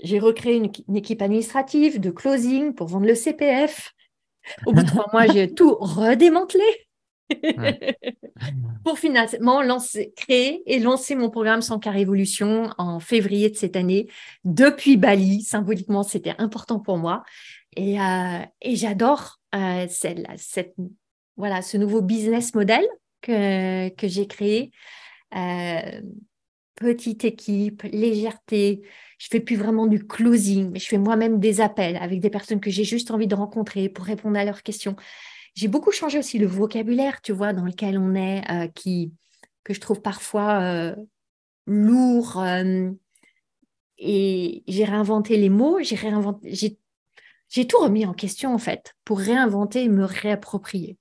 [SPEAKER 2] j'ai recréé une, équipe administrative de closing pour vendre le CPF. Au bout de trois mois, j'ai tout redémantelé pour finalement lancer, créer et lancer mon programme Sans Car Révolution en février de cette année depuis Bali. Symboliquement, c'était important pour moi. Et, euh, j'adore euh, cette, voilà, ce nouveau business model que, j'ai créé. Euh, petite équipe, légèreté. Je fais plus vraiment du closing, mais je fais moi-même des appels avec des personnes que j'ai juste envie de rencontrer pour répondre à leurs questions. J'ai beaucoup changé aussi le vocabulaire, tu vois, dans lequel on est, euh, qui, que je trouve parfois euh, lourd. et j'ai réinventé les mots, j'ai tout remis en question en fait pour réinventer et me réapproprier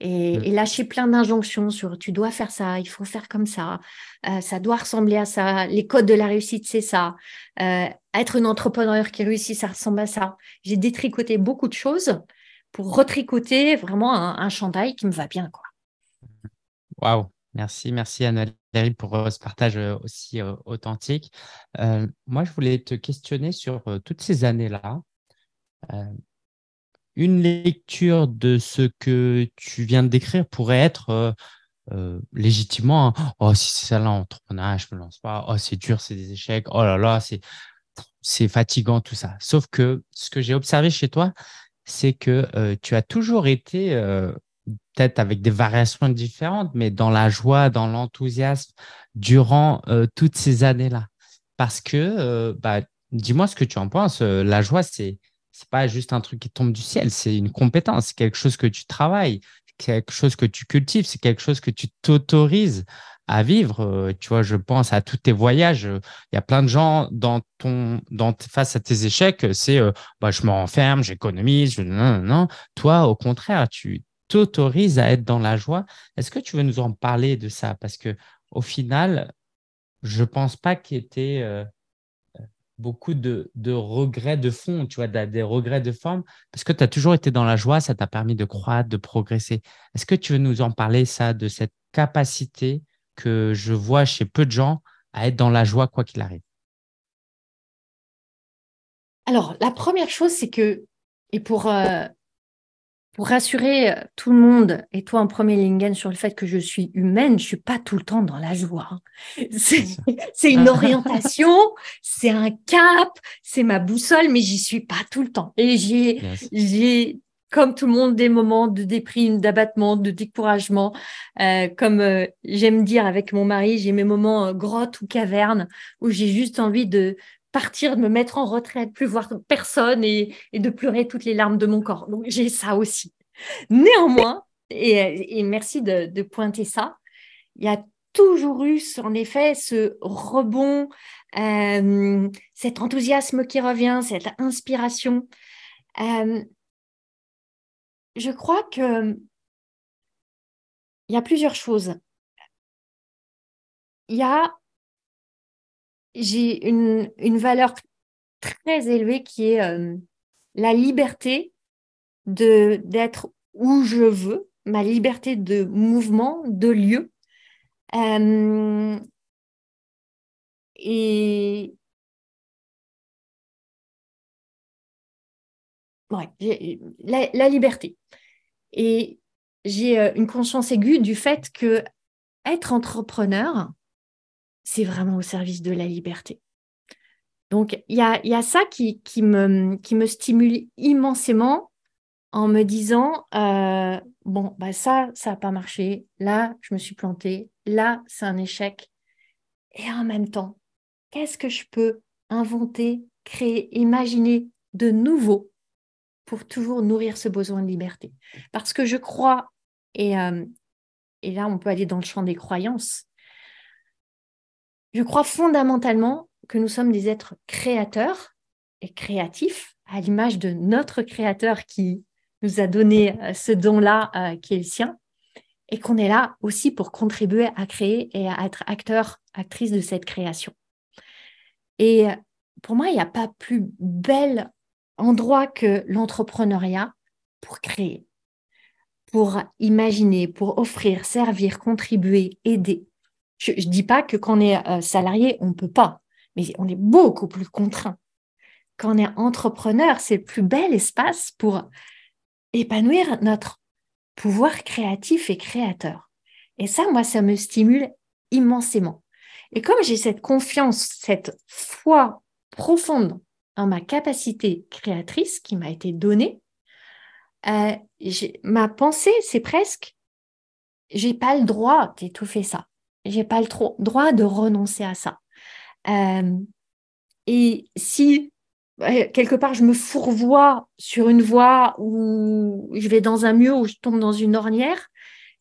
[SPEAKER 2] et, mmh. et lâcher plein d'injonctions sur tu dois faire ça, il faut faire comme ça, euh, ça doit ressembler à ça, les codes de la réussite, c'est ça. Euh, être une entrepreneur qui réussit, ça ressemble à ça. J'ai détricoté beaucoup de choses pour retricoter vraiment un, chandail qui me va bien.
[SPEAKER 1] Waouh, merci, merci Anne pour euh, ce partage aussi authentique. moi, je voulais te questionner sur toutes ces années-là une lecture de ce que tu viens de décrire pourrait être euh, euh, légitimement oh si c'est ça l'entrepreneuriat je me lance pas oh c'est dur c'est des échecs oh là là c'est c'est fatigant tout ça sauf que ce que j'ai observé chez toi c'est que euh, tu as toujours été peut-être avec des variations différentes mais dans la joie dans l'enthousiasme durant toutes ces années là parce que bah dis-moi ce que tu en penses la joie c'est c'est pas juste un truc qui tombe du ciel, c'est une compétence, c'est quelque chose que tu travailles, quelque chose que tu cultives, c'est quelque chose que tu t'autorises à vivre. Euh, tu vois, je pense à tous tes voyages. Il y a plein de gens dans ton, dans, face à tes échecs, c'est je euh, bah, je m'enferme, j'économise, non, non, non. Toi, au contraire, tu t'autorises à être dans la joie. Est-ce que tu veux nous en parler de ça Parce que au final, je ne pense pas qu'il était euh, beaucoup de, regrets de fond, tu vois, des regrets de forme, parce que tu as toujours été dans la joie, ça t'a permis de croire, de progresser. Est-ce que tu veux nous en parler, ça, de cette capacité que je vois chez peu de gens à être dans la joie quoi qu'il arrive
[SPEAKER 2] Alors, la première chose, c'est que, et pour, euh, pour rassurer euh, tout le monde et toi en premier Lingen sur le fait que je suis humaine, je suis pas tout le temps dans la joie. Hein. C'est une orientation, c'est un cap, c'est ma boussole, mais j'y suis pas tout le temps. Et j'ai, j'ai comme tout le monde des moments de déprime, d'abattement, de découragement. Euh, comme euh, j'aime dire avec mon mari, j'ai mes moments grotte grottes ou cavernes où j'ai juste envie de partir, de me mettre en retraite, plus voir personne et, de pleurer toutes les larmes de mon corps. Donc j'ai ça aussi. Néanmoins, et, merci de, pointer ça, il y a toujours eu en effet ce rebond, euh, cet enthousiasme qui revient, cette inspiration. Euh, je crois que il y a plusieurs choses. Il y a j'ai une, valeur très élevée qui est euh, la liberté d'être où je veux, ma liberté de mouvement, de lieu. Euh,
[SPEAKER 1] et
[SPEAKER 2] ouais, la, la, liberté. Et j'ai euh, une conscience aiguë du fait que être entrepreneur, c'est vraiment au service de la liberté. Donc, il y a, ça qui, me, stimule immensément en me disant, euh, bon, bah ça, ça n'a pas marché, là, je me suis plantée, là, c'est un échec. Et en même temps, qu'est-ce que je peux inventer, créer, imaginer de nouveau pour toujours nourrir ce besoin de liberté Parce que je crois, et euh, là, on peut aller dans le champ des croyances, je crois fondamentalement que nous sommes des êtres créateurs et créatifs, à l'image de notre créateur qui nous a donné euh, ce don-là euh, qui est le sien, et qu'on est là aussi pour contribuer à créer et à être acteur, actrice de cette création. Et euh, pour moi, il n'y a pas plus bel endroit que l'entrepreneuriat pour créer, pour imaginer, pour offrir, servir, contribuer, aider. Je ne dis pas que quand on est euh, salarié, on ne peut pas, mais on est beaucoup plus contraint. Quand on est entrepreneur, c'est le plus bel espace pour épanouir notre pouvoir créatif et créateur. Et ça, moi, ça me stimule immensément. Et comme j'ai cette confiance, cette foi profonde en ma capacité créatrice qui m'a été donnée, euh, ma pensée, c'est presque, j'ai pas le droit d'étouffer ça j'ai pas le droit de renoncer à ça. Euh, et si quelque part je me fourvoie sur une voie où je vais dans un mur où je tombe dans une ornière,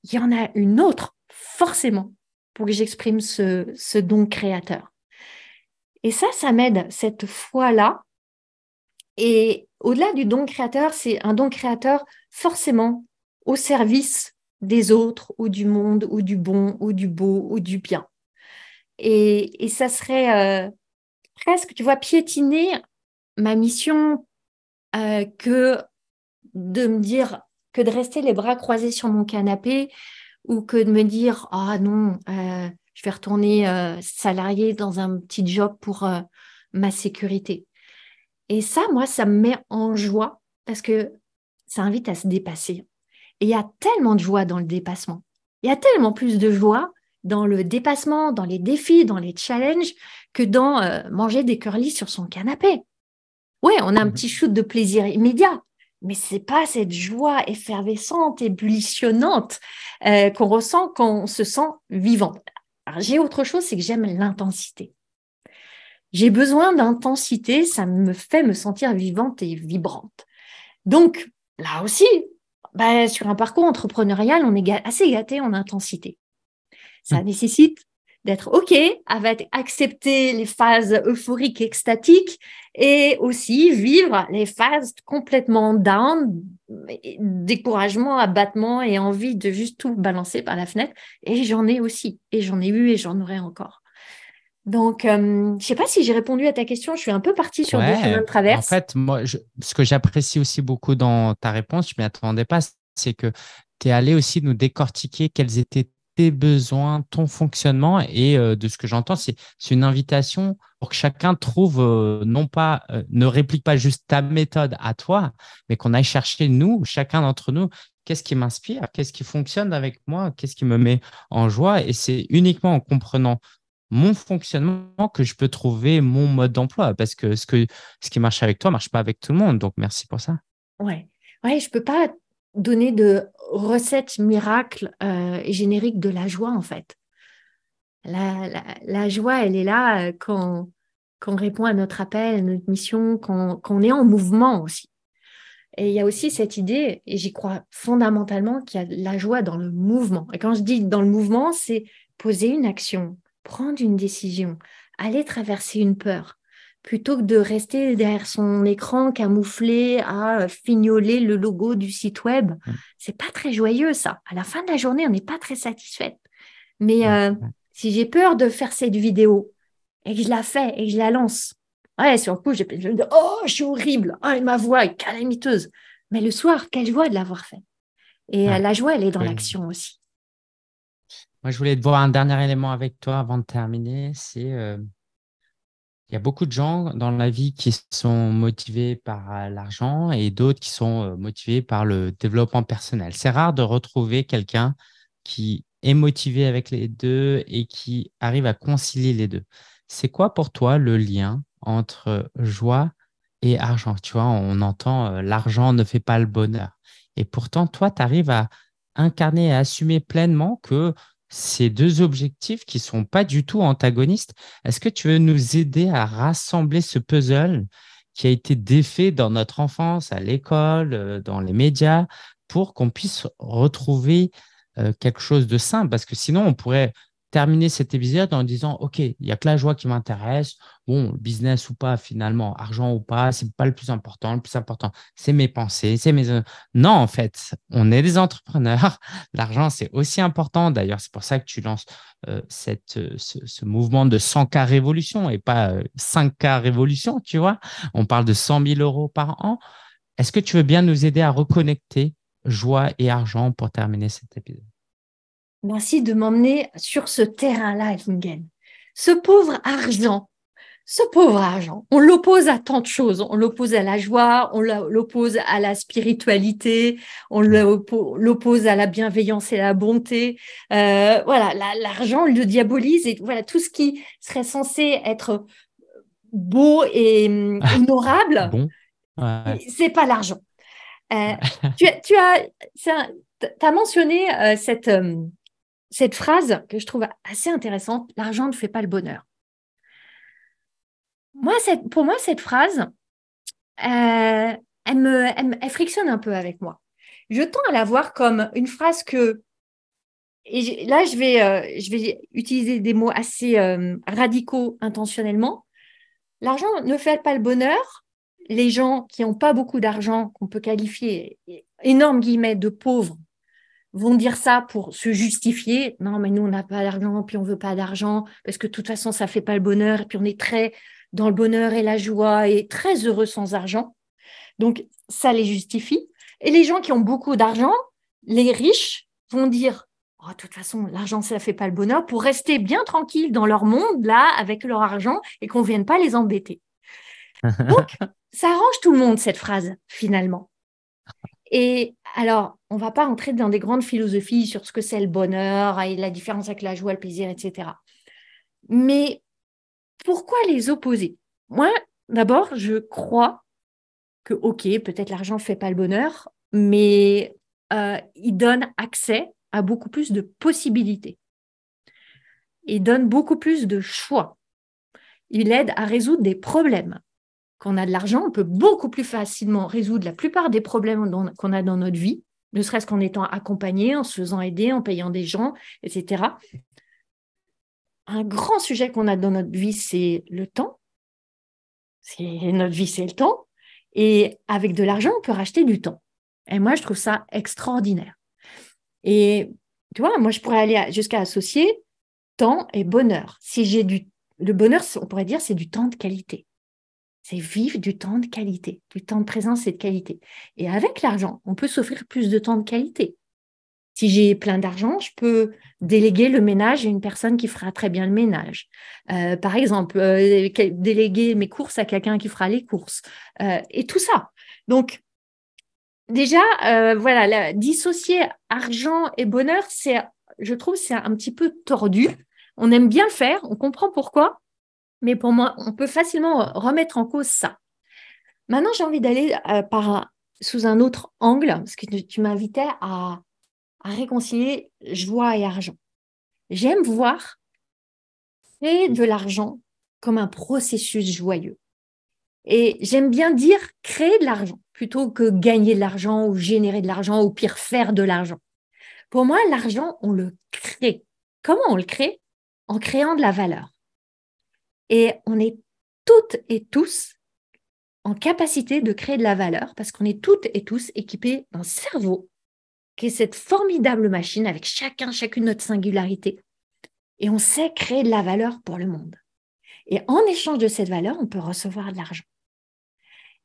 [SPEAKER 2] il y en a une autre forcément pour que j'exprime ce, ce don créateur. Et ça, ça m'aide cette foi-là. Et au-delà du don créateur, c'est un don créateur forcément au service des autres ou du monde ou du bon ou du beau ou du bien. Et, et ça serait euh, presque, tu vois, piétiner ma mission euh, que de me dire, que de rester les bras croisés sur mon canapé ou que de me dire, ah non, euh, je vais retourner salarié dans un petit job pour ma sécurité. Et ça, moi, ça me met en joie parce que ça invite à se dépasser il y a tellement de joie dans le dépassement. Il y a tellement plus de joie dans le dépassement, dans les défis, dans les challenges, que dans euh, manger des curly sur son canapé. Oui, on a un mhm. petit shoot de plaisir immédiat, mais ce n'est pas cette joie effervescente, ébullitionnante euh, qu'on ressent quand on se sent vivant. J'ai autre chose, c'est que j'aime l'intensité. J'ai besoin d'intensité, ça me fait me sentir vivante et vibrante. Donc, là aussi, bah, sur un parcours entrepreneurial, on est assez gâté en intensité. Ça hmm. nécessite d'être OK avec accepter les phases euphoriques, extatiques et aussi vivre les phases complètement down, découragement, abattement et envie de juste tout balancer par la fenêtre. Et j'en ai aussi, et j'en ai eu, et j'en aurai encore. Donc, euh, je ne sais pas si j'ai répondu à ta question. Je suis un peu partie sur deux chemins de traverse.
[SPEAKER 1] En fait, moi, ce que j'apprécie aussi beaucoup dans ta réponse, je m'y attendais pas, c'est que tu es allé aussi nous décortiquer quels étaient tes besoins, ton fonctionnement. Et euh, de ce que j'entends, c'est une invitation pour que chacun trouve, euh, non pas, ne réplique pas juste ta méthode à toi, mais qu'on aille chercher, nous, chacun d'entre nous, qu'est-ce qui m'inspire, qu'est-ce qui fonctionne avec moi, qu'est-ce qui me met en joie. Et c'est uniquement en comprenant mon fonctionnement que je peux trouver mon mode d'emploi parce que ce, que ce qui marche avec toi marche pas avec tout le monde. Donc, merci pour ça.
[SPEAKER 2] Ouais, ouais je peux pas donner de recette miracle euh, générique de la joie en fait. La, joie, elle est là euh, quand, quand on répond à notre appel, à notre mission, quand, quand on est en mouvement aussi. Et il y a aussi cette idée, et j'y crois fondamentalement, qu'il y a la joie dans le mouvement. Et quand je dis dans le mouvement, c'est poser une action, prendre une décision, aller traverser une peur, plutôt que de rester derrière son écran camouflé à euh, fignoler le logo du site web. Mmh. C'est pas très joyeux ça. À la fin de la journée, on n'est pas très satisfaite. Mais mmh. Euh, mmh. si j'ai peur de faire cette vidéo et que je la fais et que je la lance, ouais, sur le coup, je, me dis oh, je suis horrible, ah, ma voix est calamiteuse. Mais le soir, quelle joie de l'avoir fait. Et euh, la joie, elle est dans l'action aussi.
[SPEAKER 1] Moi, je voulais te voir un dernier élément avec toi avant de terminer. C'est euh, il y a beaucoup de gens dans la vie qui sont motivés par euh, l'argent et d'autres qui sont euh, motivés par le développement personnel. C'est rare de retrouver quelqu'un qui est motivé avec les deux et qui arrive à concilier les deux. C'est quoi pour toi le lien entre joie et argent Tu vois, on entend l'argent ne fait pas le bonheur. Et pourtant, toi, tu arrives à incarner et à assumer pleinement que ces deux objectifs qui ne sont pas du tout antagonistes. Est-ce que tu veux nous aider à rassembler ce puzzle qui a été défait dans notre enfance, à l'école, euh, dans les médias, pour qu'on puisse retrouver euh, quelque chose de simple Parce que sinon, on pourrait terminer cet épisode en disant OK, il n'y a que la joie qui m'intéresse. Bon, business ou pas, finalement, argent ou pas, c'est pas le plus important. Le plus important, c'est mes pensées, c'est mes. Non, en fait, on est des entrepreneurs. L'argent, c'est aussi important. D'ailleurs, c'est pour ça que tu lances euh, cette, euh, ce, mouvement de 100K révolution et pas 5K euh, révolution, tu vois. On parle de 100 000 euros par an. Est-ce que tu veux bien nous aider à reconnecter joie et argent pour terminer cet épisode?
[SPEAKER 2] Merci de m'emmener sur ce terrain-là, Lingen. Ce pauvre argent, ce pauvre argent, on l'oppose à tant de choses. On l'oppose à la joie, on l'oppose à la spiritualité, on l'oppose à la bienveillance et la bonté. Euh, voilà, l'argent le diabolise et voilà tout ce qui serait censé être beau et honorable, bon. c'est pas l'argent. Euh, tu, as, as mentionné euh, cette, cette phrase que je trouve assez intéressante, l'argent ne fait pas le bonheur. Moi, pour moi, cette phrase, euh, elle, me, frictionne un peu avec moi. Je tends à la voir comme une phrase que, et là, euh, je vais, utiliser des mots assez euh, radicaux intentionnellement. L'argent ne fait pas le bonheur. Les gens qui n'ont pas beaucoup d'argent, qu'on peut qualifier énorme guillemets de pauvres, vont dire ça pour se justifier. Non, mais nous, on n'a pas d'argent, puis on veut pas d'argent, parce que de toute façon, ça fait pas le bonheur, et puis on est très dans le bonheur et la joie, et très heureux sans argent. Donc, ça les justifie. Et les gens qui ont beaucoup d'argent, les riches, vont dire, oh, de toute façon, l'argent, ça fait pas le bonheur, pour rester bien tranquilles dans leur monde, là, avec leur argent, et qu'on vienne pas les embêter.
[SPEAKER 1] Donc,
[SPEAKER 2] ça arrange tout le monde, cette phrase, finalement. Et alors, on ne va pas entrer dans des grandes philosophies sur ce que c'est le bonheur et la différence avec la joie, le plaisir, etc. Mais pourquoi les opposer Moi, d'abord, je crois que, OK, peut-être l'argent ne fait pas le bonheur, mais euh, il donne accès à beaucoup plus de possibilités. Il donne beaucoup plus de choix. Il aide à résoudre des problèmes qu'on a de l'argent, on peut beaucoup plus facilement résoudre la plupart des problèmes qu'on a dans notre vie, ne serait-ce qu'en étant accompagné, en se faisant aider, en payant des gens, etc. Un grand sujet qu'on a dans notre vie, c'est le temps. C'est notre vie, c'est le temps. Et avec de l'argent, on peut racheter du temps. Et moi, je trouve ça extraordinaire. Et tu vois, moi, je pourrais aller jusqu'à associer temps et bonheur. Si j'ai du le bonheur, on pourrait dire, c'est du temps de qualité. C'est vivre du temps de qualité, du temps de présence et de qualité. Et avec l'argent, on peut s'offrir plus de temps de qualité. Si j'ai plein d'argent, je peux déléguer le ménage à une personne qui fera très bien le ménage. Euh, par exemple, euh, déléguer mes courses à quelqu'un qui fera les courses. Euh, et tout ça. Donc, déjà, voilà, dissocier argent et bonheur, c'est, je trouve, c'est un petit peu tordu. On aime bien le faire, on comprend pourquoi, mais pour moi, on peut facilement remettre en cause ça. Maintenant, j'ai envie d'aller euh, par sous un autre angle, parce que tu, m'invitais à, réconcilier joie et argent. J'aime voir créer de l'argent comme un processus joyeux. Et j'aime bien dire créer de l'argent plutôt que gagner de l'argent ou générer de l'argent ou pire faire de l'argent. Pour moi, l'argent, on le crée. Comment on le crée En créant de la valeur. Et on est toutes et tous en capacité de créer de la valeur parce qu'on est toutes et tous équipés d'un cerveau qui est cette formidable machine avec chacun, chacune notre singularité. Et on sait créer de la valeur pour le monde. Et en échange de cette valeur, on peut recevoir de l'argent.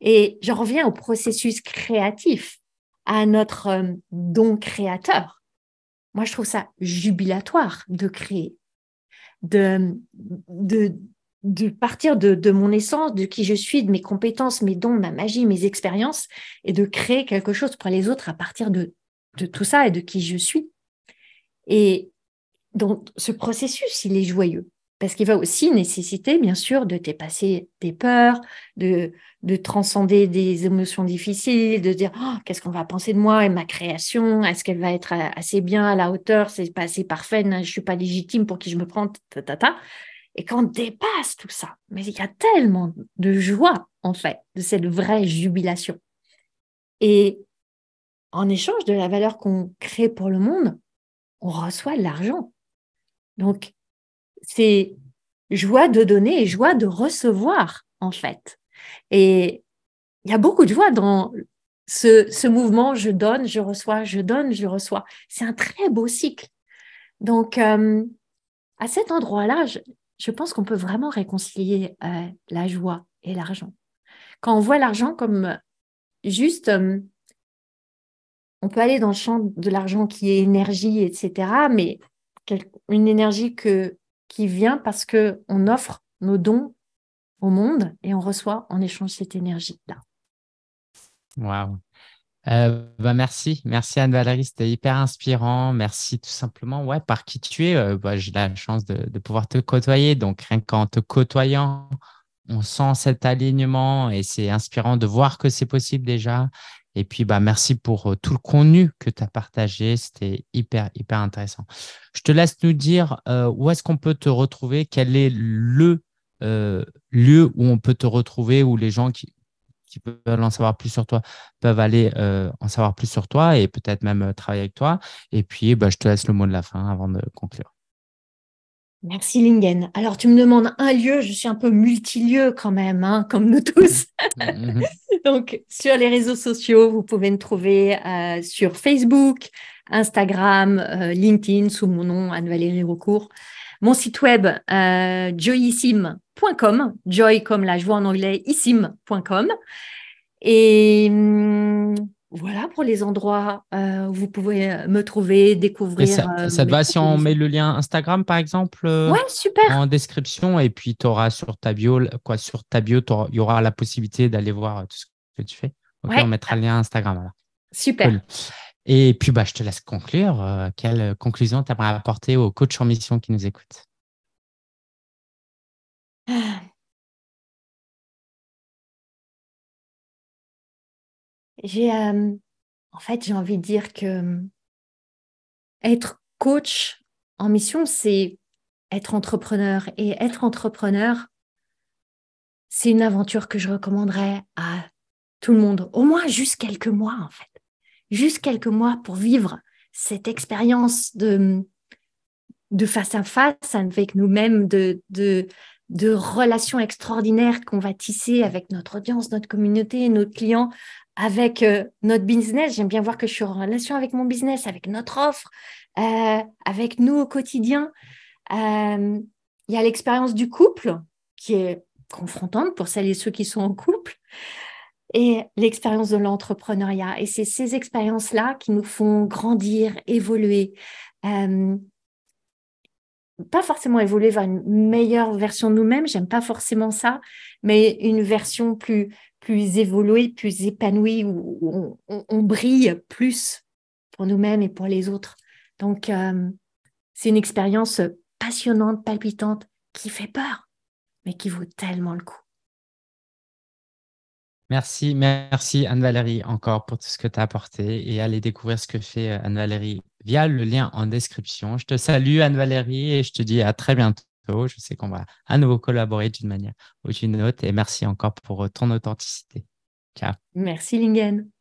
[SPEAKER 2] Et je reviens au processus créatif, à notre euh, don créateur. Moi, je trouve ça jubilatoire de créer, de, de, de partir de, de, mon essence, de qui je suis, de mes compétences, mes dons, ma magie, mes expériences, et de créer quelque chose pour les autres à partir de, de tout ça et de qui je suis. Et donc, ce processus, il est joyeux, parce qu'il va aussi nécessiter, bien sûr, de dépasser des peurs, de, transcender des émotions difficiles, de dire oh, qu'est-ce qu'on va penser de moi et ma création, est-ce qu'elle va être euh, assez bien à la hauteur, c'est pas assez parfait, je suis pas légitime pour qui je me prends, ta, ta, et qu'on dépasse tout ça. Mais il y a tellement de joie, en fait, de cette vraie jubilation. Et en échange de la valeur qu'on crée pour le monde, on reçoit de l'argent. Donc, c'est joie de donner et joie de recevoir, en fait. Et il y a beaucoup de joie dans ce, mouvement je donne, je reçois, je donne, je reçois. C'est un très beau cycle. Donc, euh, à cet endroit-là, je pense qu'on peut vraiment réconcilier euh, la joie et l'argent. Quand on voit l'argent comme juste, euh, on peut aller dans le champ de l'argent qui est énergie, etc., mais une énergie que, qui vient parce qu'on offre nos dons au monde et on reçoit en échange cette énergie-là.
[SPEAKER 1] Waouh, euh, bah merci, merci Anne-Valérie, c'était hyper inspirant. Merci tout simplement ouais, par qui tu es. Euh, bah, J'ai la chance de, pouvoir te côtoyer. Donc rien qu'en te côtoyant, on sent cet alignement et c'est inspirant de voir que c'est possible déjà. Et puis bah, merci pour euh, tout le contenu que tu as partagé. C'était hyper, hyper intéressant. Je te laisse nous dire euh, où est-ce qu'on peut te retrouver, quel est le lieu où on peut te retrouver, où les gens qui, qui peuvent en savoir plus sur toi peuvent aller euh, en savoir plus sur toi et peut-être même euh, travailler avec toi. Et puis, bah, je te laisse le mot de la fin avant de conclure.
[SPEAKER 2] Merci Lingen. Alors tu me demandes un lieu, je suis un peu multilieu quand même, hein, comme nous tous. Mm-hmm. Donc sur les réseaux sociaux, vous pouvez me trouver euh, sur Facebook, Instagram, LinkedIn sous mon nom Anne-Valérie Recourt. Mon site web, euh, joy comme là, je vois en anglais, isim.com Et hum, voilà pour les endroits euh, où vous pouvez euh, me trouver, découvrir. ça, euh, te va si on met
[SPEAKER 1] le lien Instagram, par exemple super. En description. Et puis, tu auras sur ta bio, quoi, sur ta bio, il y aura la possibilité d'aller voir tout ce que tu fais. on mettra le lien Instagram. Super. Et puis, bah, je te laisse conclure. Euh, quelle conclusion tu aimerais apporter aux coachs en mission qui nous écoutent
[SPEAKER 2] J'ai, euh, en fait, j'ai envie de dire que euh, être coach en mission, c'est être entrepreneur. Et être entrepreneur, c'est une aventure que je recommanderais à tout le monde, au moins juste quelques mois, en fait juste quelques mois pour vivre cette expérience de, de face à face avec nous-mêmes, de, de, relations extraordinaires qu'on va tisser avec notre audience, notre communauté, nos clients, avec euh, notre business. J'aime bien voir que je suis en relation avec mon business, avec notre offre, euh, avec nous au quotidien. Euh, il y a l'expérience du couple qui est confrontante pour celles et ceux qui sont en couple et l'expérience de l'entrepreneuriat. Et c'est ces expériences-là qui nous font grandir, évoluer. Euh, pas forcément évoluer vers une meilleure version de nous-mêmes, j'aime pas forcément ça, mais une version plus, plus évoluée, plus épanouie, où, on, brille plus pour nous-mêmes et pour les autres. Donc, euh, c'est une expérience passionnante, palpitante, qui fait peur, mais qui vaut tellement le coup.
[SPEAKER 1] Merci, merci Anne-Valérie encore pour tout ce que tu as apporté et allez découvrir ce que fait euh, Anne-Valérie via le lien en description. Je te salue Anne-Valérie et je te dis à très bientôt. Je sais qu'on va à nouveau collaborer d'une manière ou d'une autre et merci encore pour euh, ton authenticité. Ciao.
[SPEAKER 2] Merci Lingen.